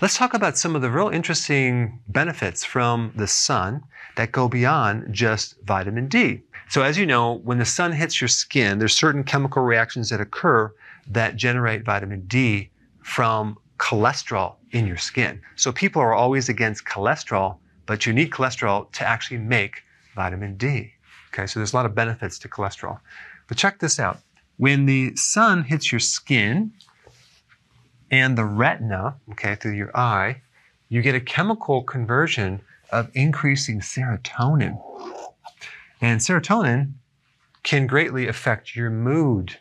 Let's talk about some of the real interesting benefits from the sun that go beyond just vitamin D. So, as you know, when the sun hits your skin, there's certain chemical reactions that occur that generate vitamin D from cholesterol in your skin. So, people are always against cholesterol, but you need cholesterol to actually make vitamin D. Okay, so there's a lot of benefits to cholesterol. But check this out when the sun hits your skin, and the retina, okay, through your eye, you get a chemical conversion of increasing serotonin. And serotonin can greatly affect your mood.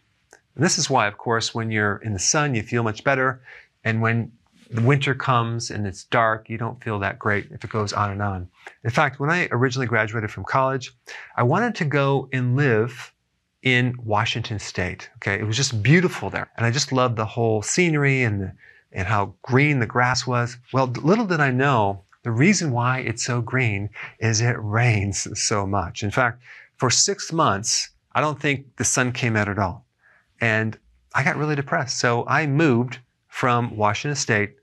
And this is why, of course, when you're in the sun, you feel much better. And when the winter comes and it's dark, you don't feel that great if it goes on and on. In fact, when I originally graduated from college, I wanted to go and live in Washington State. Okay, it was just beautiful there, and I just loved the whole scenery and the, and how green the grass was. Well, little did I know the reason why it's so green is it rains so much. In fact, for six months, I don't think the sun came out at all, and I got really depressed. So I moved from Washington State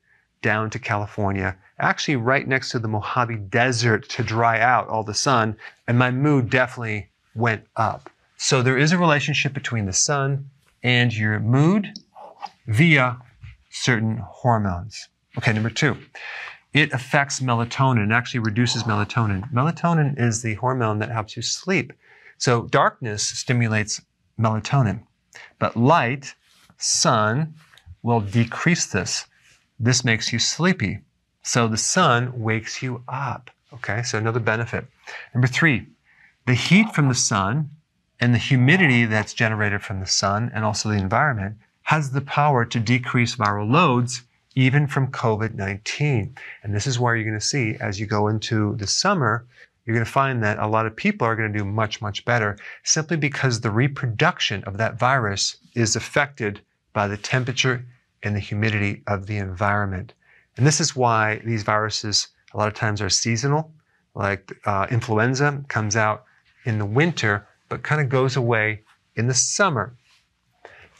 down to California, actually right next to the Mojave Desert to dry out all the sun, and my mood definitely went up. So there is a relationship between the sun and your mood via certain hormones. Okay, number two, it affects melatonin, actually reduces melatonin. Melatonin is the hormone that helps you sleep. So darkness stimulates melatonin, but light, sun, will decrease this. This makes you sleepy. So the sun wakes you up. Okay, so another benefit. Number three, the heat from the sun and the humidity that's generated from the sun and also the environment has the power to decrease viral loads even from COVID 19. And this is where you're going to see as you go into the summer, you're going to find that a lot of people are going to do much, much better simply because the reproduction of that virus is affected by the temperature and the humidity of the environment. And this is why these viruses a lot of times are seasonal, like uh, influenza comes out in the winter but kind of goes away in the summer.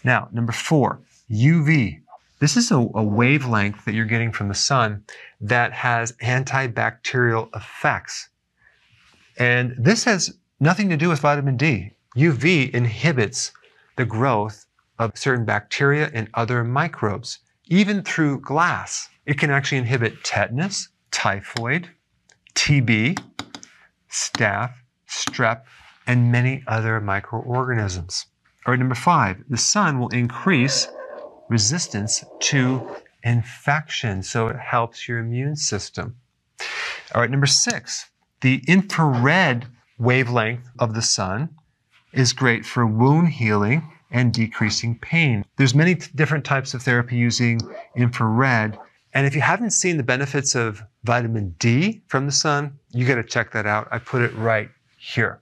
Now, number four, UV. This is a, a, wavelength that you're getting from the sun that has antibacterial effects. And this has nothing to do with vitamin D. UV inhibits the growth of certain bacteria and other microbes, even through glass. It can actually inhibit tetanus, typhoid, TB, staph, strep, and many other microorganisms. All right, number five, the sun will increase resistance to infection, so it helps your immune system. All right, number six, the infrared wavelength of the sun is great for wound healing and decreasing pain. There's many different types of therapy using infrared, and if you haven't seen the benefits of vitamin D from the sun, you got to check that out. I put it right here.